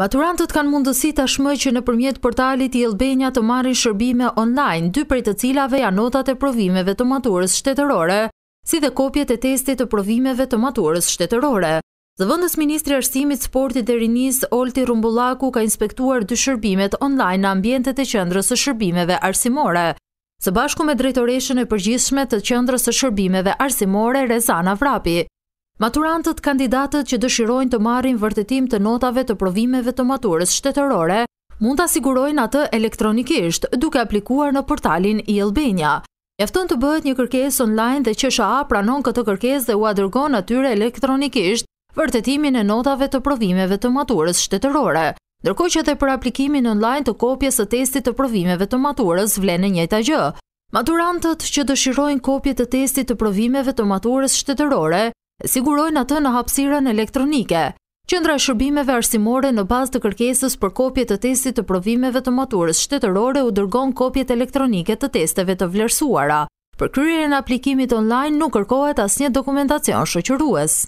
Maturantët kanë mundësi tashmë që në përmjet portalit i Elbenja të marri shërbime online, dy prej të cilave janë notat e provimeve të maturës shtetërore, si dhe kopjet e testit të provimeve të maturës shtetërore. Zëvëndës Ministri Arsimit Sportit dhe Rinis, Olti Rumbullaku, ka inspektuar dy shërbimet online në ambjente e qëndrës të shërbimeve arsimore, së bashku me drejtoreshën e përgjithshme të qëndrës të shërbimeve arsimore Rezana Vrapi. Maturantët kandidatët që dëshirojnë të marrin vërtetim të notave të provimeve të maturës shtetërore, mund të asigurojnë atë elektronikisht duke aplikuar në portalin i Elbenja. Efton të bëhet një kërkes online dhe QSHA pranon këtë kërkes dhe u adërgon atyre elektronikisht vërtetimin e notave të provimeve të maturës shtetërore. Ndërko që dhe për aplikimin online të kopjes të testit të provimeve të maturës vlenë njëta gjë. Maturantët që dëshirojnë kopje të testit të provimeve të maturës shtetërore sigurojnë atë në hapsiren elektronike. Qëndra shërbimeve arsimore në bazë të kërkesës për kopje të testit të provimeve të maturës shtetërore u dërgon kopjet elektronike të testeve të vlerësuara. Për kryrën aplikimit online nuk kërkohet as një dokumentacion shëqërues.